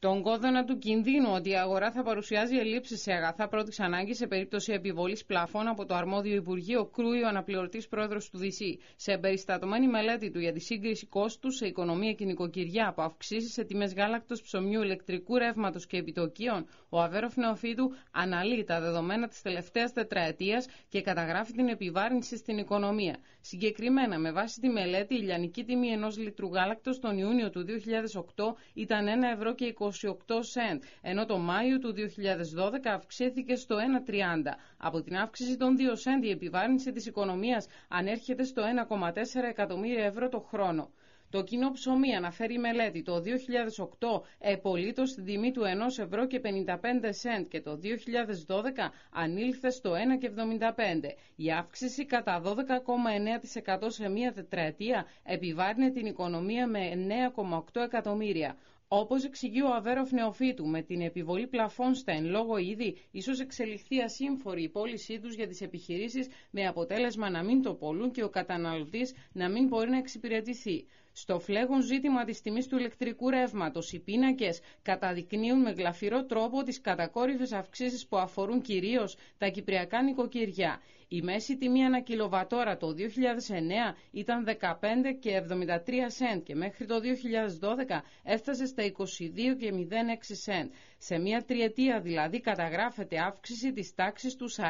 τον κόδωνα του κινδύνου ότι η αγορά θα παρουσιάζει ελλείψεις σε αγαθά πρώτης ανάγκης σε περίπτωση επιβολής πλαφών από το αρμόδιο Υπουργείο Κρούιο αναπληρωτής πρόεδρος του ΔΣ. Σε εμπεριστατωμένη μελέτη του για τη σύγκριση κόστους σε οικονομία και νοικοκυριά από αυξήσεις σε τιμές γάλακτος, ψωμιού, ηλεκτρικού ρεύματος και επιτοκίων, ο Αβέροφ Νεοφίδου αναλύει τα δεδομένα της τελευταίας τετραετίας και καταγράφει την επιβάρυνση στην οικονομία. Συγκεκριμένα, με βάση τη μελέτη, η λιανική τιμή ενός λίτρου γάλακτος τον Ιούνιο του 2008 ήταν 1 ευρώ και 20 cent, ενώ το Μάιο του 2012 αυξήθηκε στο 1,30. Από την αύξηση των 2 cent η επιβάρυνση της οικονομίας ανέρχεται στο 1,4 εκατομμύρια ευρώ το χρόνο. Το κοινό ψωμί αναφέρει η μελέτη το 2008 επολύτω στην τιμή του 1 ευρώ και 55 σέντ και το 2012 ανήλθε στο 1,75. Η αύξηση κατά 12,9% σε μία τετραετία επιβάρυνε την οικονομία με 9,8 εκατομμύρια. Όπως εξηγεί ο Αβέροφ Νεοφίτου, με την επιβολή πλαφών στα εν λόγω είδη, ίσως εξελιχθεί ασύμφορη η πώλησή τους για τις επιχειρήσεις, με αποτέλεσμα να μην το πολλούν και ο καταναλωτής να μην μπορεί να εξυπηρετηθεί. Στο φλέγον ζήτημα της τιμής του ηλεκτρικού ρεύματος, οι πίνακες καταδεικνύουν με γλαφυρό τρόπο τις κατακόρυφες αυξήσεις που αφορούν κυρίως τα κυπριακά νοικοκυριά. Η μέση τιμή ανά κιλοβατόρα το 2009 ήταν 15 και 73 σέντ και μέχρι το 2012 έφτασε στα 22 και 06 σέντ. Σε μια τριετία δηλαδή καταγράφεται αύξηση της τάξης του 40%.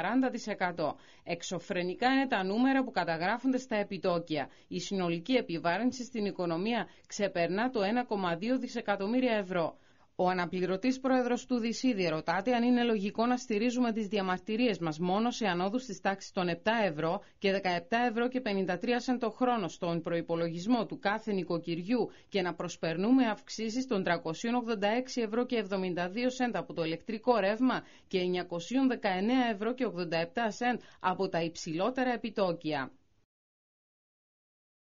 Εξωφρενικά είναι τα νούμερα που καταγράφονται στα επιτόκια. Η συνολική επιβάρυνση στην οικονομία οικονομία ξεπερνά το 1,2 δισεκατομμύρια ευρώ. Ο αναπληρωτής πρόεδρος του Δυσίδη ρωτάται αν είναι λογικό να στηρίζουμε τις διαμαρτυρίες μας μόνο σε ανόδους της τάξης των 7 ευρώ και 17 ευρώ και 53 σεν το χρόνο στον προπολογισμό του κάθε νοικοκυριού και να προσπερνούμε αυξήσεις των 386 ευρώ και 72 σεντ από το ηλεκτρικό ρεύμα και 919 ευρώ και 87 σεν από τα υψηλότερα επιτόκια.